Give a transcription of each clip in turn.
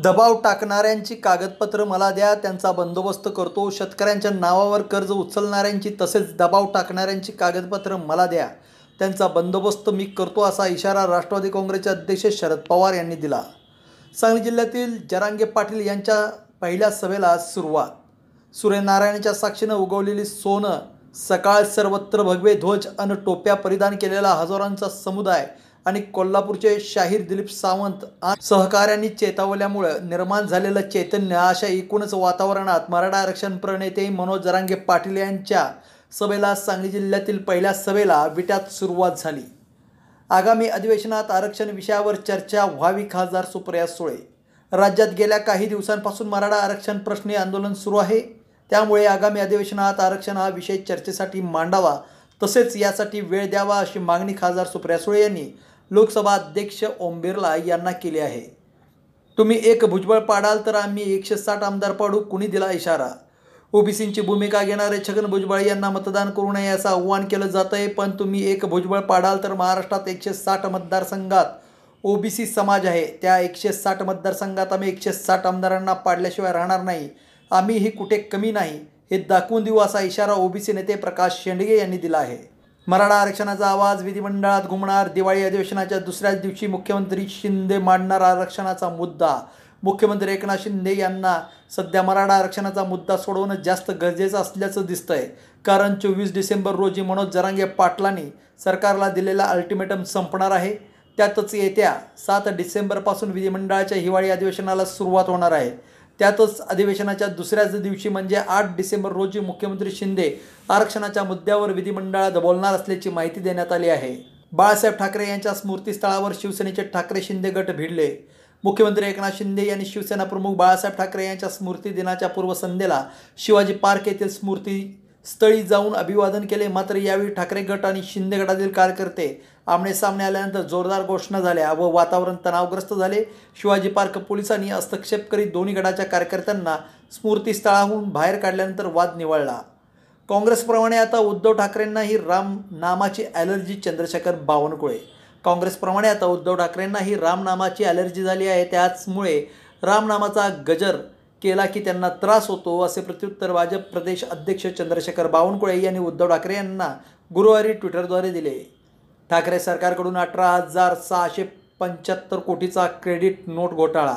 दबाव टाकणाऱ्यांची कागदपत्र मला द्या त्यांचा बंदोबस्त करतो शेतकऱ्यांच्या नावावर कर्ज उचलणाऱ्यांची तसेच दबाव टाकणाऱ्यांची कागदपत्र मला द्या त्यांचा बंदोबस्त मी करतो असा इशारा राष्ट्रवादी काँग्रेसचे अध्यक्ष शरद पवार यांनी दिला सांगली जिल्ह्यातील जरांगे पाटील यांच्या पहिल्या सभेला सुरुवात सूर्यनारायणाच्या साक्षीनं उगवलेली सोनं सकाळ सर्वत्र भगवे ध्वज अन टोप्या परिधान केलेला हजारांचा समुदाय आणि कोल्हापूरचे शाहीर दिलीप सावंत सहकाऱ्यांनी चेतावल्यामुळं निर्माण झालेलं चैतन्य अशा एकूणच वातावरणात मराठा आरक्षण प्रणेते मनोज जरांगे पाटील यांच्या सभेला सांगली जिल्ह्यातील पहिल्या सभेला विट्यात सुरुवात झाली आगामी अधिवेशनात आरक्षण विषयावर चर्चा व्हावी खासदार सुप्रिया सुळे राज्यात गेल्या काही दिवसांपासून मराठा आरक्षण प्रश्नी आंदोलन सुरू आहे त्यामुळे आगामी अधिवेशनात आरक्षण हा विषय चर्चेसाठी मांडावा तसेच यासाठी वेळ द्यावा अशी मागणी खासदार सुप्रिया सुळे यांनी लोकसभा अध्यक्ष ओम बिर्ला यांना केले आहे तुम्ही एक भुजबळ पाडाल तर आम्ही एकशे साठ आमदार पाडू कुणी दिला इशारा ओबीसींची भूमिका घेणारे छगन भुजबळ यांना मतदान करू नये असं आव्हान केलं जात आहे पण तुम्ही एक भुजबळ पाडाल तर महाराष्ट्रात एकशे साठ मतदारसंघात ओबीसी समाज आहे त्या एकशे साठ मतदारसंघात आम्ही एकशे साठ आमदारांना पाडल्याशिवाय राहणार नाही आम्ही ही कुठे कमी नाही हे दाखवून देऊ असा इशारा ओबीसी नेते प्रकाश शेंडगे यांनी दिला आहे मराठा आरक्षणाचा आवाज विधिमंडळात घुमणार दिवाळी अधिवेशनाच्या दुसऱ्याच दिवशी मुख्यमंत्री शिंदे मांडणार आरक्षणाचा मुद्दा मुख्यमंत्री एकनाथ शिंदे यांना सध्या मराठा आरक्षणाचा मुद्दा सोडवणं जास्त गरजेचं असल्याचं दिसतंय कारण चोवीस डिसेंबर रोजी मनोज जरांगे पाटलांनी सरकारला दिलेला अल्टिमेटम संपणार आहे त्यातच येत्या सात डिसेंबरपासून विधिमंडळाच्या हिवाळी अधिवेशनाला सुरुवात होणार आहे त्यातच अधिवेशनाच्या दुसऱ्याच दिवशी म्हणजे आठ डिसेंबर रोजी मुख्यमंत्री शिंदे आरक्षणाच्या मुद्द्यावर विधिमंडळात बोलणार असल्याची माहिती देण्यात आली आहे बाळासाहेब ठाकरे यांच्या स्मृतीस्थळावर शिवसेनेचे ठाकरे शिंदे गट भिडले मुख्यमंत्री एकनाथ शिंदे यांनी शिवसेना प्रमुख बाळासाहेब ठाकरे यांच्या स्मृती दिनाच्या पूर्वसंध्येला शिवाजी पार्क येथील स्मृती स्थळी जाऊन अभिवादन केले मात्र यावेळी ठाकरे गट आणि शिंदे गटातील कार्यकर्ते आमने सामने आल्यानंतर जोरदार घोषणा झाल्या व वातावरण तणावग्रस्त झाले शिवाजी पार्क पोलिसांनी हस्तक्षेप करीत दोन्ही गटाच्या कार्यकर्त्यांना स्मृतीस्थळाहून बाहेर काढल्यानंतर वाद निवळला काँग्रेसप्रमाणे आता उद्धव ठाकरेंनाही राम नामाची ॲलर्जी चंद्रशेखर बावनकुळे काँग्रेसप्रमाणे आता उद्धव ठाकरेंनाही रामनामाची ॲलर्जी झाली आहे त्याचमुळे रामनामाचा गजर केला की त्यांना त्रास होतो असे प्रत्युत्तर भाजप प्रदेश अध्यक्ष चंद्रशेखर बावनकुळे यांनी उद्धव ठाकरे यांना गुरुवारी ट्विटरद्वारे दिले ठाकरे सरकारकडून अठरा हजार सहाशे पंच्याहत्तर कोटीचा क्रेडिट नोट घोटाळा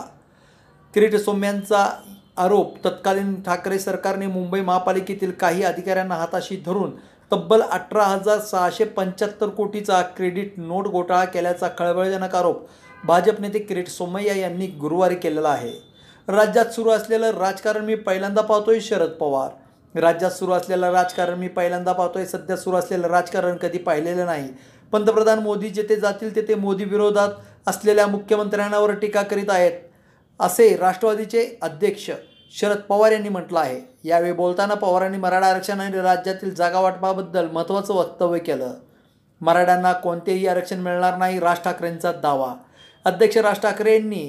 किरीट सोम्यांचा आरोप तत्कालीन ठाकरे सरकारने मुंबई महापालिकेतील काही अधिकाऱ्यांना हाताशी धरून तब्बल अठरा हजार सहाशे पंच्याहत्तर कोटीचा क्रेडिट नोट घोटाळा केल्याचा खळबळजनक आरोप भाजप नेते किरीट सोमय्या यांनी गुरुवारी केलेला आहे राज्यात सुरू असलेलं राजकारण मी पहिल्यांदा पाहतोय शरद पवार राज्यात सुरू असलेलं राजकारण मी पहिल्यांदा पाहतोय सध्या सुरू असलेलं राजकारण कधी पाहिलेलं नाही पंतप्रधान मोदी जेथे जातील तेथे मोदी विरोधात असलेल्या मुख्यमंत्र्यांवर टीका करीत आहेत असे राष्ट्रवादीचे अध्यक्ष शरद पवार यांनी म्हटलं आहे यावेळी बोलताना पवारांनी मराठा आरक्षण आणि राज्यातील जागा वाटपाबद्दल महत्त्वाचं वक्तव्य केलं मराठ्यांना कोणतेही आरक्षण मिळणार नाही राज ठाकरेंचा दावा अध्यक्ष राज ठाकरे यांनी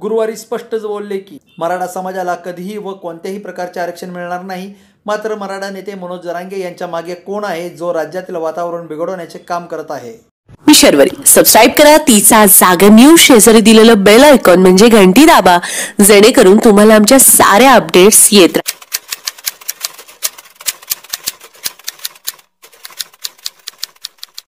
गुरुवारी स्पष्टच बोलले की मराठा समाजाला कधीही व कोणत्याही प्रकारचे आरक्षण मिळणार नाही मात्र मराठा नेते मनोज जरांगे यांच्या मागे कोण आहे जो राज्यातील वातावरण बिघडवण्याचे काम करत आहे मी शेरवरी सबस्क्राईब करा तिचा जागर न्यूज शेजारी दिलेलं बेल आयकॉन म्हणजे घंटी दाबा जेणेकरून तुम्हाला आमच्या साऱ्या अपडेट्स येत